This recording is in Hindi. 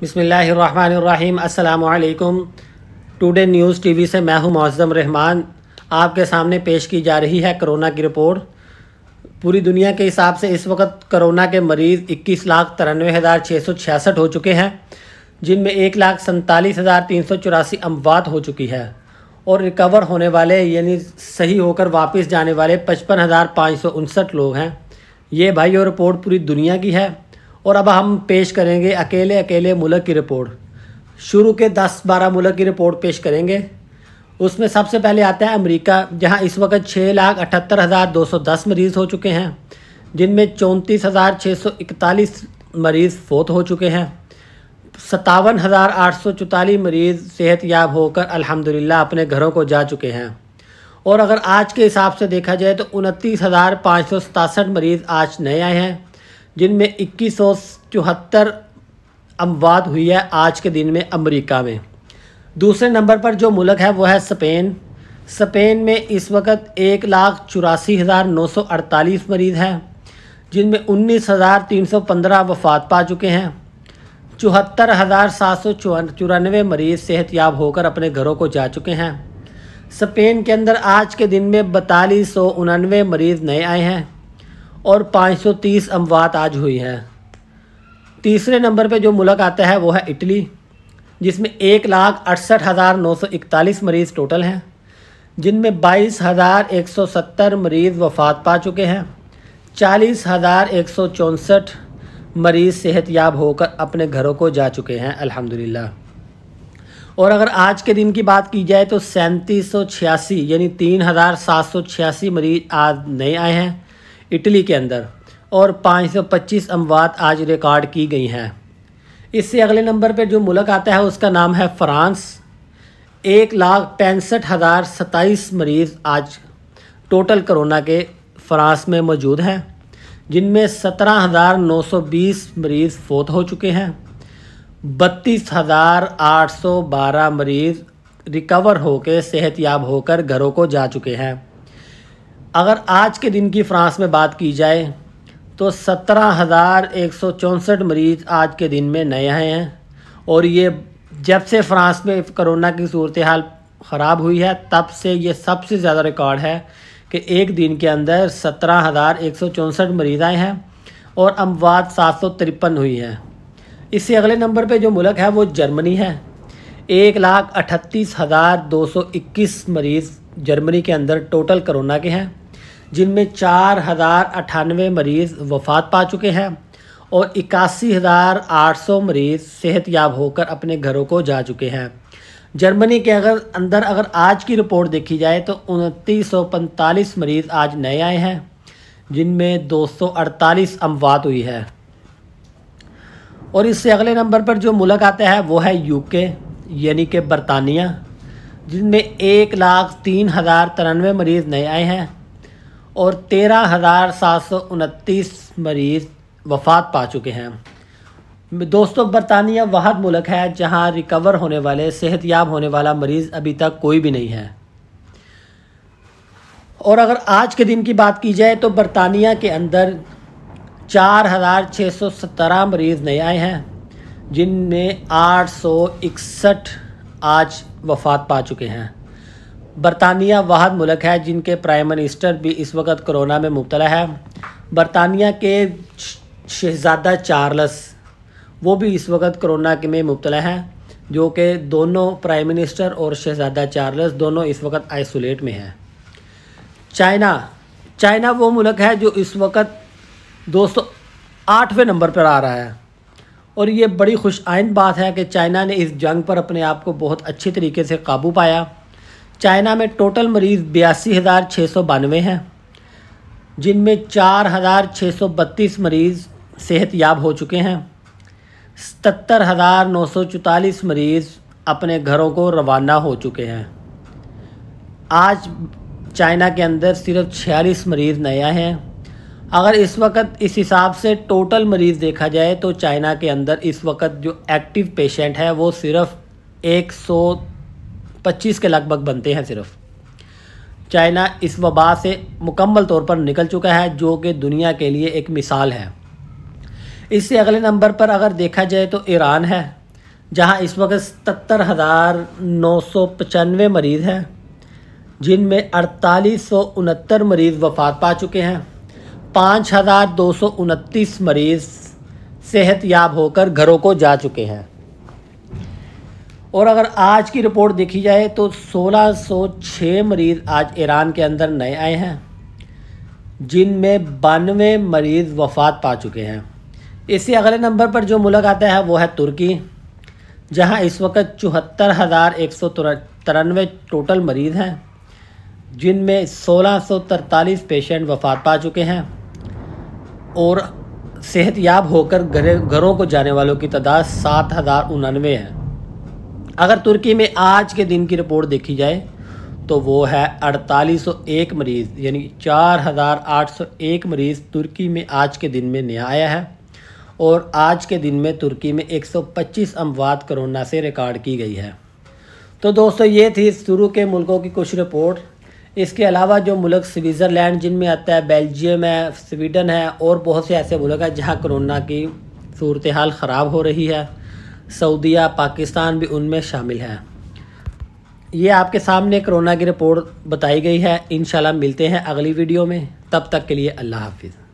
बिसमीम् अल्लाम टुडे न्यूज़ टीवी से मैं हूं मुआज़म रहमान आपके सामने पेश की जा रही है कोरोना की रिपोर्ट पूरी दुनिया के हिसाब से इस वक्त कोरोना के मरीज़ इक्कीस लाख तिरानवे हज़ार छः सौ छियासठ हो चुके हैं जिनमें एक लाख सैंतालीस हज़ार तीन सौ चौरासी अमवात हो चुकी है और रिकवर होने वाले यानी सही होकर वापस जाने वाले पचपन हज़ार पाँच सौ उनसठ लोग हैं ये भाई और रिपोर्ट पूरी दुनिया की है और अब हम पेश करेंगे अकेले अकेले मुल्क की रिपोर्ट शुरू के 10-12 मुल्क की रिपोर्ट पेश करेंगे उसमें सबसे पहले आता है अमेरिका जहां इस वक्त छः लाख अठहत्तर हज़ार दो सौ दस मरीज़ हो चुके हैं जिनमें चौंतीस हज़ार छः सौ इकतालीस मरीज़ फोत हो चुके हैं सतावन हज़ार आठ सौ चौतालीस मरीज़ सेहत याब होकर अल्हम्दुलिल्लाह अपने घरों को जा चुके हैं और अगर आज के हिसाब से देखा जाए तो उनतीस हज़ार पाँच सौ सतासठ मरीज़ आज नए आए हैं जिनमें इक्कीस सौ चौहत्तर अमवात हुई है आज के दिन में अमेरिका में दूसरे नंबर पर जो मुल्क है वो है स्पेन स्पेन में इस वक्त एक लाख चौरासी हज़ार नौ सौ अड़तालीस मरीज़ हैं जिनमें उन्नीस हज़ार तीन सौ पंद्रह वफात पा चुके हैं चौहत्तर हज़ार सात सौ चौरानवे मरीज़ सेहतियाब होकर अपने घरों को जा चुके हैं स्पेन के अंदर आज के दिन में बतालीस सौ उनानवे मरीज़ नए आए हैं और 530 अमवात आज हुई हैं तीसरे नंबर पे जो मुल्क आता है वो है इटली जिसमें एक लाख अड़सठ हज़ार नौ सौ इकतालीस मरीज़ टोटल हैं जिनमें बाईस हज़ार एक सौ सत्तर मरीज़ वफात पा चुके हैं चालीस हज़ार एक सौ चौंसठ मरीज़ याब होकर अपने घरों को जा चुके हैं अल्हम्दुलिल्लाह और अगर आज के दिन की बात की जाए तो सैंतीस सौ छियासी यानी तीन हज़ार सात सौ छियासी मरीज़ आज नए आए हैं इटली के अंदर और 525 अमवात आज रिकॉर्ड की गई हैं इससे अगले नंबर पर जो मुल्क आता है उसका नाम है फ्रांस एक लाख पैंसठ हज़ार सताईस मरीज़ आज टोटल कोरोना के फ्रांस में मौजूद हैं जिनमें सत्रह हज़ार नौ सौ बीस मरीज़ फोत हो चुके हैं बत्तीस हज़ार आठ सौ बारह मरीज़ रिकवर होकर सेहतियाब होकर घरों को जा चुके हैं अगर आज के दिन की फ्रांस में बात की जाए तो सत्रह हज़ार एक सौ चौंसठ मरीज़ आज के दिन में नए आए हैं और ये जब से फ्रांस में कोरोना की सूरत हाल ख़राब हुई है तब से ये सबसे ज़्यादा रिकॉर्ड है कि एक दिन के अंदर सत्रह हज़ार एक सौ चौंसठ मरीज़ आए हैं और अमवात सात सौ तिरपन हुई है इससे अगले नंबर पे जो मुल्क है वो जर्मनी है एक लाख अठतीस हज़ार दो सौ इक्कीस मरीज़ जर्मनी के अंदर टोटल कोरोना के हैं जिनमें चार हज़ार अठानवे मरीज़ वफात पा चुके हैं और इक्यासी हज़ार आठ सौ मरीज़ सेहत याब होकर अपने घरों को जा चुके हैं जर्मनी के अगर अंदर अगर आज की रिपोर्ट देखी जाए तो उनतीस सौ पैंतालीस मरीज़ आज नए आए हैं जिनमें दो सौ अड़तालीस अमवात हुई है और इससे अगले नंबर पर जो मुल्क आता है वो है यूके यानी कि बरतानिया जिनमें एक लाख तीन हज़ार तिरानवे मरीज़ नए आए हैं और तेरह हज़ार सात सौ उनतीस मरीज़ वफात पा चुके हैं दोस्तों बरतानिया वह मुल्क है जहां रिकवर होने वाले सेहतियाब होने वाला मरीज़ अभी तक कोई भी नहीं है और अगर आज के दिन की बात की जाए तो बरतानिया के अंदर चार हज़ार छः सौ सत्रह मरीज़ नए आए हैं जिनमें आठ सौ इकसठ आज वफात पा चुके हैं बरतानिया वह मुल्क है जिनके प्राइम मिनिस्टर भी इस वक्त कोरोना में मुबतला है बरतानिया के शहजादा चार्लस वो भी इस वक्त कोरोना के में मुबतला हैं जो कि दोनों प्राइम मिनिस्टर और शहजादा चार्लस दोनों इस वक्त आइसोलेट में हैं चाइना चाइना वो मुल्क है जो इस वक्त दो सौ आठवें नंबर पर आ रहा है और ये बड़ी खुश आइंद बात है कि चाइना ने इस जंग पर अपने आप को बहुत अच्छे तरीके से काबू पाया चाइना में टोटल मरीज़ बयासी हज़ार छः सौ बानवे हैं जिनमें चार हज़ार छः सौ बत्तीस मरीज़ सेहत याब हो चुके हैं सतर हज़ार नौ सौ चौतालीस मरीज़ अपने घरों को रवाना हो चुके हैं आज चाइना के अंदर सिर्फ छियालीस मरीज़ नया हैं अगर इस वक्त इस हिसाब से टोटल मरीज़ देखा जाए तो चाइना के अंदर इस वक्त जो एक्टिव पेशेंट है वो सिर्फ एक सौ पच्चीस के लगभग बनते हैं सिर्फ चाइना इस वबा से मुकम्मल तौर पर निकल चुका है जो कि दुनिया के लिए एक मिसाल है इससे अगले नंबर पर अगर देखा जाए तो ईरान है जहां इस वक्त सतर हज़ार नौ सौ पचानवे मरीज़ हैं जिनमें अड़तालीस सौ उनहत्तर मरीज़ वफात पा चुके हैं पाँच हज़ार दो सौ उनतीस मरीज़ सेहत याब होकर घरों को जा चुके हैं और अगर आज की रिपोर्ट देखी जाए तो 1606 मरीज़ आज ईरान के अंदर नए आए हैं जिनमें बानवे मरीज़ वफात पा चुके हैं इससे अगले नंबर पर जो मुलक आता है वो है तुर्की जहां इस वक्त चौहत्तर हज़ार एक सौ तिरानवे टोटल मरीज़ हैं जिनमें सोलह सौ तरतालीस पेशेंट वफात पा चुके हैं और याब होकर घरों को जाने वालों की तादाद सात हज़ार उनानवे है अगर तुर्की में आज के दिन की रिपोर्ट देखी जाए तो वो है 4801 मरीज़ यानी 4801 मरीज़ तुर्की में आज के दिन में नया आया है और आज के दिन में तुर्की में 125 अमवात करोना से रिकॉर्ड की गई है तो दोस्तों ये थी शुरू के मुल्कों की कुछ रिपोर्ट इसके अलावा जो मुल्क स्विट्ज़रलैंड जिनमें आता है बेल्जियम है स्वीडन है और बहुत से ऐसे मुल्क हैं जहाँ करोना की सूरत हाल ख़राब हो रही है सऊदीया पाकिस्तान भी उनमें शामिल हैं ये आपके सामने कोरोना की रिपोर्ट बताई गई है इन मिलते हैं अगली वीडियो में तब तक के लिए अल्लाह हाफिज़